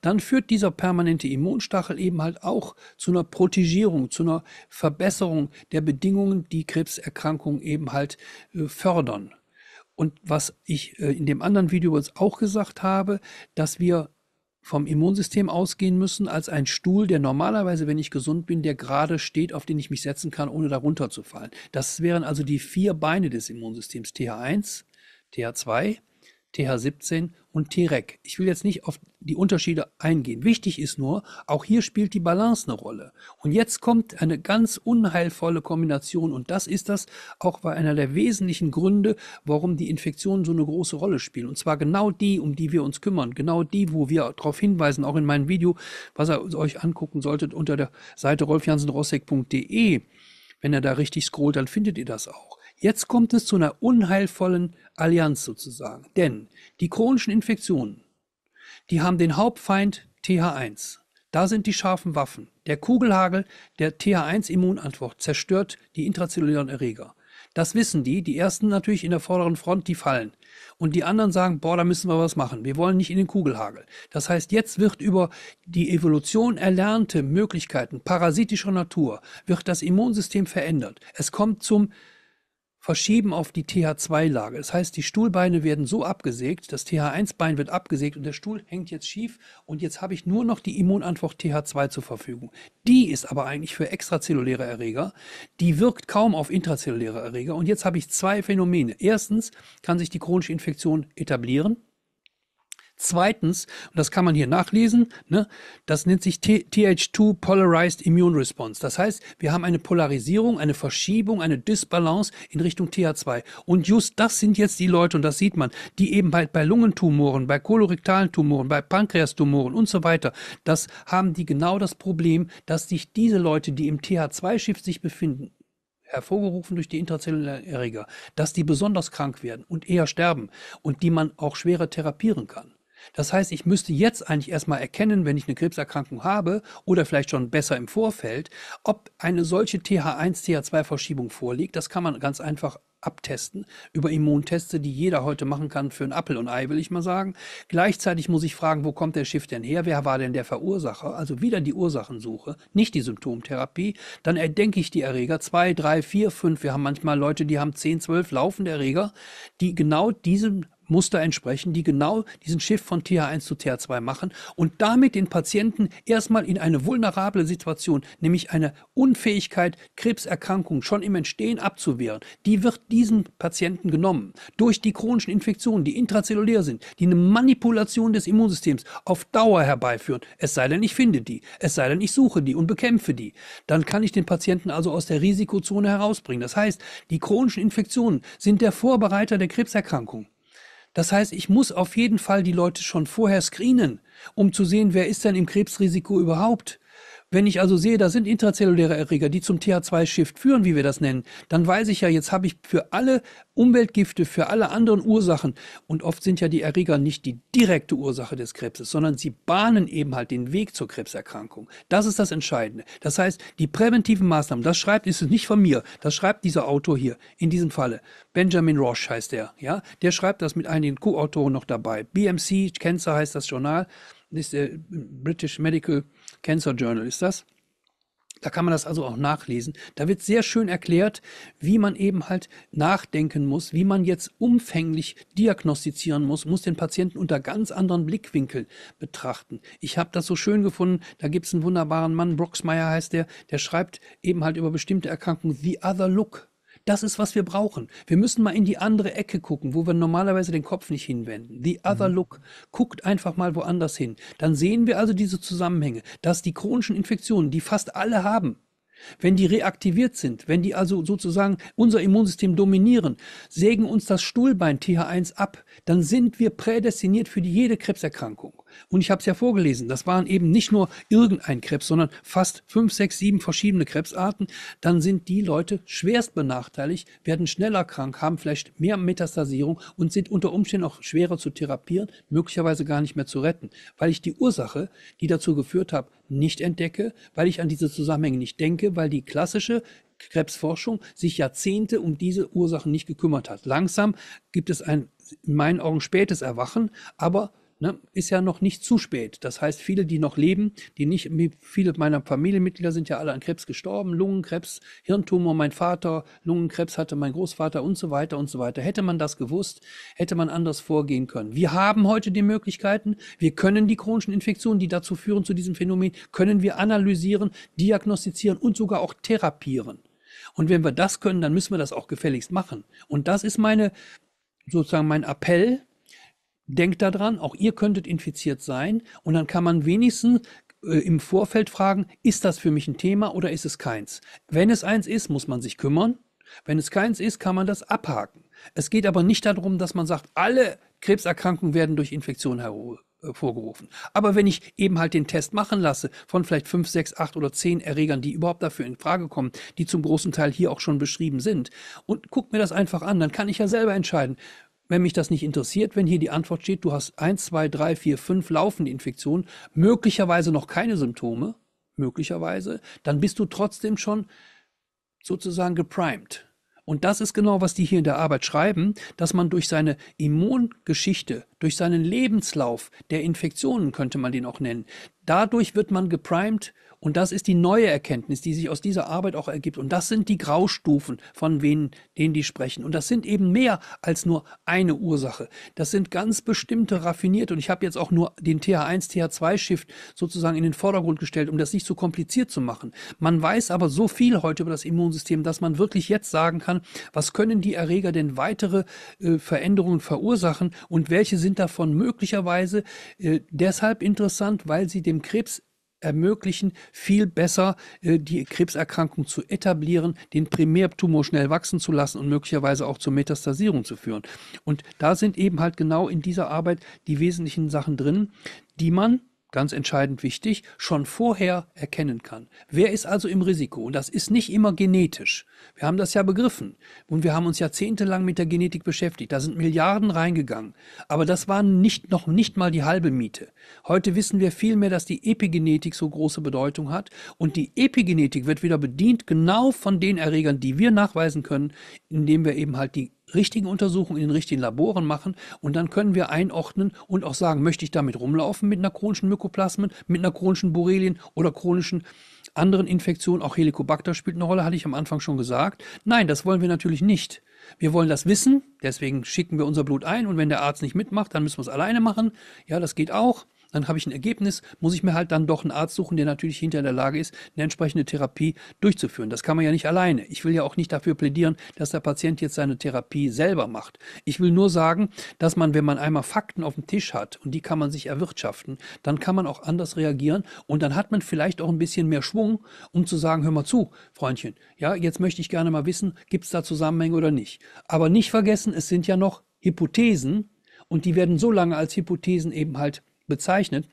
dann führt dieser permanente Immunstachel eben halt auch zu einer Protegierung, zu einer Verbesserung der Bedingungen, die Krebserkrankungen eben halt äh, fördern. Und was ich äh, in dem anderen Video jetzt auch gesagt habe, dass wir vom Immunsystem ausgehen müssen als ein Stuhl, der normalerweise, wenn ich gesund bin, der gerade steht, auf den ich mich setzen kann, ohne darunter zu fallen. Das wären also die vier Beine des Immunsystems. TH1, TH2, TH17 und Terek. Ich will jetzt nicht auf die Unterschiede eingehen. Wichtig ist nur, auch hier spielt die Balance eine Rolle. Und jetzt kommt eine ganz unheilvolle Kombination und das ist das auch bei einer der wesentlichen Gründe, warum die Infektionen so eine große Rolle spielen. Und zwar genau die, um die wir uns kümmern, genau die, wo wir darauf hinweisen, auch in meinem Video, was ihr euch angucken solltet unter der Seite rolfjansenrossek.de. Wenn ihr da richtig scrollt, dann findet ihr das auch. Jetzt kommt es zu einer unheilvollen Allianz sozusagen. Denn die chronischen Infektionen, die haben den Hauptfeind TH1. Da sind die scharfen Waffen. Der Kugelhagel der TH1-Immunantwort zerstört die intrazellulären Erreger. Das wissen die. Die ersten natürlich in der vorderen Front, die fallen. Und die anderen sagen, boah, da müssen wir was machen. Wir wollen nicht in den Kugelhagel. Das heißt, jetzt wird über die Evolution erlernte Möglichkeiten parasitischer Natur, wird das Immunsystem verändert. Es kommt zum verschieben auf die TH2-Lage. Das heißt, die Stuhlbeine werden so abgesägt, das TH1-Bein wird abgesägt und der Stuhl hängt jetzt schief und jetzt habe ich nur noch die Immunantwort TH2 zur Verfügung. Die ist aber eigentlich für extrazelluläre Erreger, die wirkt kaum auf intrazelluläre Erreger und jetzt habe ich zwei Phänomene. Erstens kann sich die chronische Infektion etablieren, Zweitens, und das kann man hier nachlesen, ne, das nennt sich TH2 Polarized Immune Response. Das heißt, wir haben eine Polarisierung, eine Verschiebung, eine Disbalance in Richtung TH2. Und just das sind jetzt die Leute, und das sieht man, die eben halt bei Lungentumoren, bei kolorektalen Tumoren, bei Pankreastumoren und so weiter, das haben die genau das Problem, dass sich diese Leute, die im th 2 schiff sich befinden, hervorgerufen durch die intrazellulären Erreger, dass die besonders krank werden und eher sterben und die man auch schwerer therapieren kann. Das heißt, ich müsste jetzt eigentlich erstmal erkennen, wenn ich eine Krebserkrankung habe oder vielleicht schon besser im Vorfeld, ob eine solche TH1, TH2-Verschiebung vorliegt. Das kann man ganz einfach abtesten über Immunteste, die jeder heute machen kann für einen Appel und Ei, will ich mal sagen. Gleichzeitig muss ich fragen, wo kommt der Schiff denn her? Wer war denn der Verursacher? Also wieder die Ursachensuche, nicht die Symptomtherapie. Dann erdenke ich die Erreger, zwei, drei, vier, fünf. Wir haben manchmal Leute, die haben zehn, zwölf laufende Erreger, die genau diesen Muster entsprechen, die genau diesen Shift von TH1 zu TH2 machen und damit den Patienten erstmal in eine vulnerable Situation, nämlich eine Unfähigkeit, Krebserkrankungen schon im Entstehen abzuwehren, die wird diesen Patienten genommen. Durch die chronischen Infektionen, die intrazellulär sind, die eine Manipulation des Immunsystems auf Dauer herbeiführen, es sei denn, ich finde die, es sei denn, ich suche die und bekämpfe die, dann kann ich den Patienten also aus der Risikozone herausbringen. Das heißt, die chronischen Infektionen sind der Vorbereiter der Krebserkrankung. Das heißt, ich muss auf jeden Fall die Leute schon vorher screenen, um zu sehen, wer ist denn im Krebsrisiko überhaupt. Wenn ich also sehe, da sind intrazelluläre Erreger, die zum TH2-Shift führen, wie wir das nennen, dann weiß ich ja, jetzt habe ich für alle Umweltgifte, für alle anderen Ursachen, und oft sind ja die Erreger nicht die direkte Ursache des Krebses, sondern sie bahnen eben halt den Weg zur Krebserkrankung. Das ist das Entscheidende. Das heißt, die präventiven Maßnahmen, das schreibt, ist es nicht von mir, das schreibt dieser Autor hier, in diesem Falle. Benjamin Roche heißt er, ja. Der schreibt das mit einigen Co-Autoren noch dabei. BMC, Cancer heißt das Journal ist der British Medical Cancer Journal, ist das? Da kann man das also auch nachlesen. Da wird sehr schön erklärt, wie man eben halt nachdenken muss, wie man jetzt umfänglich diagnostizieren muss, muss den Patienten unter ganz anderen Blickwinkel betrachten. Ich habe das so schön gefunden, da gibt es einen wunderbaren Mann, Broxmeyer heißt der, der schreibt eben halt über bestimmte Erkrankungen The Other Look. Das ist, was wir brauchen. Wir müssen mal in die andere Ecke gucken, wo wir normalerweise den Kopf nicht hinwenden. The other mhm. look. Guckt einfach mal woanders hin. Dann sehen wir also diese Zusammenhänge, dass die chronischen Infektionen, die fast alle haben, wenn die reaktiviert sind, wenn die also sozusagen unser Immunsystem dominieren, sägen uns das Stuhlbein TH1 ab, dann sind wir prädestiniert für jede Krebserkrankung. Und ich habe es ja vorgelesen. Das waren eben nicht nur irgendein Krebs, sondern fast fünf, sechs, sieben verschiedene Krebsarten. Dann sind die Leute schwerst benachteiligt, werden schneller krank, haben vielleicht mehr Metastasierung und sind unter Umständen auch schwerer zu therapieren, möglicherweise gar nicht mehr zu retten, weil ich die Ursache, die dazu geführt habe, nicht entdecke, weil ich an diese Zusammenhänge nicht denke, weil die klassische Krebsforschung sich Jahrzehnte um diese Ursachen nicht gekümmert hat. Langsam gibt es ein in meinen Augen spätes Erwachen, aber ne, ist ja noch nicht zu spät. Das heißt, viele, die noch leben, die nicht, viele meiner Familienmitglieder sind ja alle an Krebs gestorben, Lungenkrebs, Hirntumor, mein Vater, Lungenkrebs hatte mein Großvater und so weiter und so weiter. Hätte man das gewusst, hätte man anders vorgehen können. Wir haben heute die Möglichkeiten, wir können die chronischen Infektionen, die dazu führen zu diesem Phänomen, können wir analysieren, diagnostizieren und sogar auch therapieren. Und wenn wir das können, dann müssen wir das auch gefälligst machen. Und das ist meine, sozusagen mein Appell denkt daran, auch ihr könntet infiziert sein und dann kann man wenigstens äh, im Vorfeld fragen, ist das für mich ein Thema oder ist es keins? Wenn es eins ist, muss man sich kümmern. Wenn es keins ist, kann man das abhaken. Es geht aber nicht darum, dass man sagt, alle Krebserkrankungen werden durch Infektionen hervorgerufen. Äh, aber wenn ich eben halt den Test machen lasse von vielleicht fünf, sechs, acht oder zehn Erregern, die überhaupt dafür in Frage kommen, die zum großen Teil hier auch schon beschrieben sind, und guck mir das einfach an, dann kann ich ja selber entscheiden, wenn mich das nicht interessiert, wenn hier die Antwort steht, du hast 1, 2, 3, 4, 5 laufende Infektionen, möglicherweise noch keine Symptome, möglicherweise, dann bist du trotzdem schon sozusagen geprimed. Und das ist genau, was die hier in der Arbeit schreiben, dass man durch seine Immungeschichte, durch seinen Lebenslauf der Infektionen, könnte man den auch nennen, dadurch wird man geprimed und das ist die neue Erkenntnis, die sich aus dieser Arbeit auch ergibt. Und das sind die Graustufen, von wenen, denen die sprechen. Und das sind eben mehr als nur eine Ursache. Das sind ganz bestimmte raffinierte. Und ich habe jetzt auch nur den TH1, TH2-Shift sozusagen in den Vordergrund gestellt, um das nicht so kompliziert zu machen. Man weiß aber so viel heute über das Immunsystem, dass man wirklich jetzt sagen kann, was können die Erreger denn weitere äh, Veränderungen verursachen und welche sind davon möglicherweise äh, deshalb interessant, weil sie dem Krebs ermöglichen, viel besser äh, die Krebserkrankung zu etablieren, den Primärtumor schnell wachsen zu lassen und möglicherweise auch zur Metastasierung zu führen. Und da sind eben halt genau in dieser Arbeit die wesentlichen Sachen drin, die man ganz entscheidend wichtig, schon vorher erkennen kann. Wer ist also im Risiko? Und das ist nicht immer genetisch. Wir haben das ja begriffen und wir haben uns jahrzehntelang mit der Genetik beschäftigt. Da sind Milliarden reingegangen. Aber das war nicht, noch nicht mal die halbe Miete. Heute wissen wir viel mehr, dass die Epigenetik so große Bedeutung hat. Und die Epigenetik wird wieder bedient genau von den Erregern, die wir nachweisen können, indem wir eben halt die richtigen Untersuchungen in den richtigen Laboren machen und dann können wir einordnen und auch sagen, möchte ich damit rumlaufen mit einer chronischen Mykoplasmen, mit einer chronischen Borrelien oder chronischen anderen Infektionen, auch Helicobacter spielt eine Rolle, hatte ich am Anfang schon gesagt. Nein, das wollen wir natürlich nicht. Wir wollen das wissen, deswegen schicken wir unser Blut ein und wenn der Arzt nicht mitmacht, dann müssen wir es alleine machen. Ja, das geht auch dann habe ich ein Ergebnis, muss ich mir halt dann doch einen Arzt suchen, der natürlich hinter in der Lage ist, eine entsprechende Therapie durchzuführen. Das kann man ja nicht alleine. Ich will ja auch nicht dafür plädieren, dass der Patient jetzt seine Therapie selber macht. Ich will nur sagen, dass man, wenn man einmal Fakten auf dem Tisch hat und die kann man sich erwirtschaften, dann kann man auch anders reagieren und dann hat man vielleicht auch ein bisschen mehr Schwung, um zu sagen, hör mal zu, Freundchen, ja, jetzt möchte ich gerne mal wissen, gibt es da Zusammenhänge oder nicht. Aber nicht vergessen, es sind ja noch Hypothesen und die werden so lange als Hypothesen eben halt bezeichnet,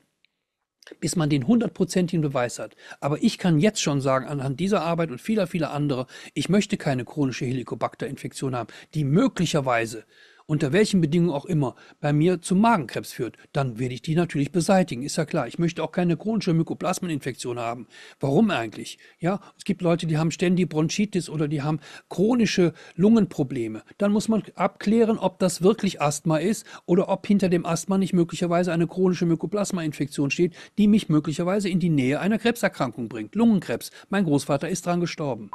bis man den hundertprozentigen Beweis hat. Aber ich kann jetzt schon sagen, anhand dieser Arbeit und vieler, vieler anderer, ich möchte keine chronische Helicobacter-Infektion haben, die möglicherweise unter welchen Bedingungen auch immer, bei mir zum Magenkrebs führt, dann werde ich die natürlich beseitigen. Ist ja klar. Ich möchte auch keine chronische Mykoplasmeninfektion haben. Warum eigentlich? Ja, es gibt Leute, die haben ständig Bronchitis oder die haben chronische Lungenprobleme. Dann muss man abklären, ob das wirklich Asthma ist oder ob hinter dem Asthma nicht möglicherweise eine chronische Mykoplasmainfektion steht, die mich möglicherweise in die Nähe einer Krebserkrankung bringt. Lungenkrebs. Mein Großvater ist dran gestorben.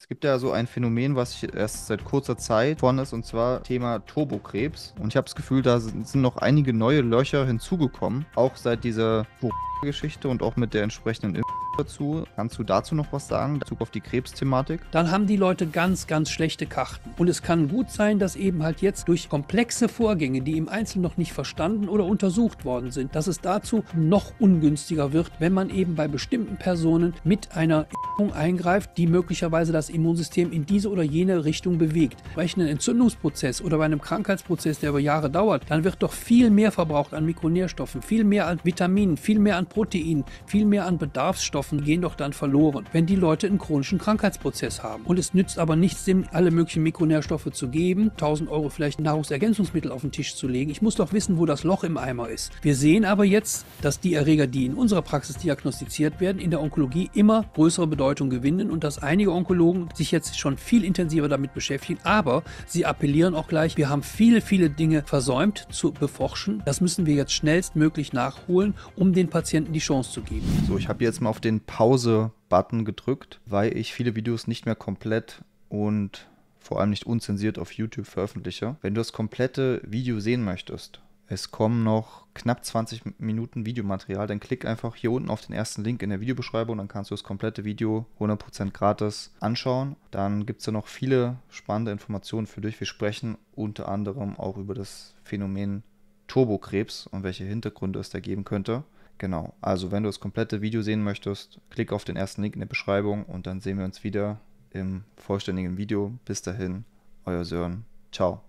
Es gibt ja so ein Phänomen, was erst seit kurzer Zeit vorne ist, und zwar Thema Turbokrebs. Und ich habe das Gefühl, da sind noch einige neue Löcher hinzugekommen, auch seit dieser Geschichte und auch mit der entsprechenden Impfung dazu. Kannst du dazu noch was sagen, Bezug auf die Krebsthematik? Dann haben die Leute ganz, ganz schlechte Karten. Und es kann gut sein, dass eben halt jetzt durch komplexe Vorgänge, die im Einzelnen noch nicht verstanden oder untersucht worden sind, dass es dazu noch ungünstiger wird, wenn man eben bei bestimmten Personen mit einer Impfung eingreift, die möglicherweise das Immunsystem in diese oder jene Richtung bewegt. Bei einem Entzündungsprozess oder bei einem Krankheitsprozess, der über Jahre dauert, dann wird doch viel mehr verbraucht an Mikronährstoffen, viel mehr an Vitaminen, viel mehr an Proteinen, viel mehr an Bedarfsstoffen Nerven gehen doch dann verloren, wenn die Leute einen chronischen Krankheitsprozess haben. Und es nützt aber nichts, dem alle möglichen Mikronährstoffe zu geben, 1000 Euro vielleicht Nahrungsergänzungsmittel auf den Tisch zu legen. Ich muss doch wissen, wo das Loch im Eimer ist. Wir sehen aber jetzt, dass die Erreger, die in unserer Praxis diagnostiziert werden, in der Onkologie immer größere Bedeutung gewinnen und dass einige Onkologen sich jetzt schon viel intensiver damit beschäftigen. Aber sie appellieren auch gleich, wir haben viele, viele Dinge versäumt zu beforschen. Das müssen wir jetzt schnellstmöglich nachholen, um den Patienten die Chance zu geben. So, ich habe jetzt mal auf den Pause-Button gedrückt, weil ich viele Videos nicht mehr komplett und vor allem nicht unzensiert auf YouTube veröffentliche. Wenn du das komplette Video sehen möchtest, es kommen noch knapp 20 Minuten Videomaterial, dann klick einfach hier unten auf den ersten Link in der Videobeschreibung, dann kannst du das komplette Video 100% gratis anschauen. Dann gibt es da noch viele spannende Informationen für dich. Wir sprechen unter anderem auch über das Phänomen Turbokrebs und welche Hintergründe es da geben könnte. Genau, also wenn du das komplette Video sehen möchtest, klick auf den ersten Link in der Beschreibung und dann sehen wir uns wieder im vollständigen Video. Bis dahin, euer Sören. Ciao.